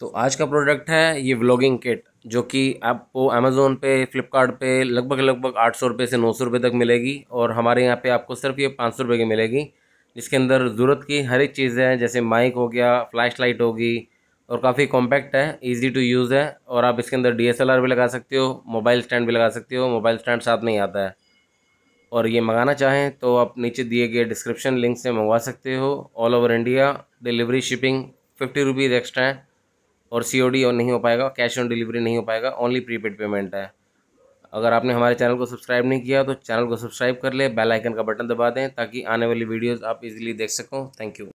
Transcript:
तो आज का प्रोडक्ट है ये व्लॉगिंग किट जो कि आपको अमेज़ोन पे फ्लिपकार्ट पे लगभग लगभग आठ सौ रुपये से नौ सौ रुपये तक मिलेगी और हमारे यहाँ पे आपको सिर्फ ये पाँच सौ रुपये की मिलेगी जिसके अंदर ज़रूरत की हर एक चीज़ है जैसे माइक हो गया फ्लैश लाइट होगी और काफ़ी कॉम्पैक्ट है ईजी टू यूज़ है और आप इसके अंदर डी भी लगा सकते हो मोबाइल स्टैंड भी लगा सकते हो मोबाइल स्टैंड साथ नहीं आता है और ये मंगाना चाहें तो आप नीचे दिए गए डिस्क्रिप्शन लिंक से मंगवा सकते हो all over India delivery shipping fifty rupees extra है और सी ओ डी नहीं हो पाएगा कैश ऑन डिलीवरी नहीं हो पाएगा ओनली प्रीपेड पेमेंट है अगर आपने हमारे चैनल को सब्सक्राइब नहीं किया तो चैनल को सब्सक्राइब कर ले बेल आइकन का बटन दबा दें ताकि आने वाली वीडियोस आप इजीली देख सको थैंक यू